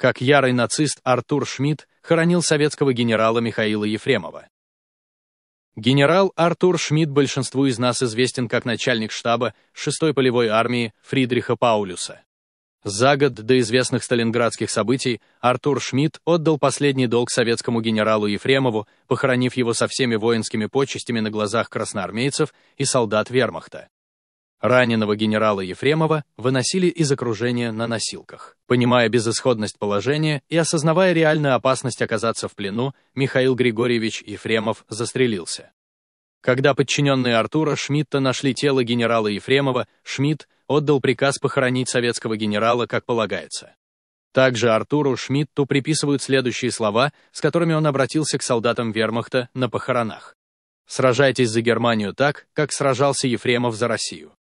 как ярый нацист Артур Шмидт хоронил советского генерала Михаила Ефремова. Генерал Артур Шмидт большинству из нас известен как начальник штаба 6-й полевой армии Фридриха Паулюса. За год до известных сталинградских событий Артур Шмидт отдал последний долг советскому генералу Ефремову, похоронив его со всеми воинскими почестями на глазах красноармейцев и солдат вермахта. Раненого генерала Ефремова выносили из окружения на носилках. Понимая безысходность положения и осознавая реальную опасность оказаться в плену, Михаил Григорьевич Ефремов застрелился. Когда подчиненные Артура Шмидта нашли тело генерала Ефремова, Шмидт отдал приказ похоронить советского генерала, как полагается. Также Артуру Шмидту приписывают следующие слова, с которыми он обратился к солдатам вермахта на похоронах. «Сражайтесь за Германию так, как сражался Ефремов за Россию».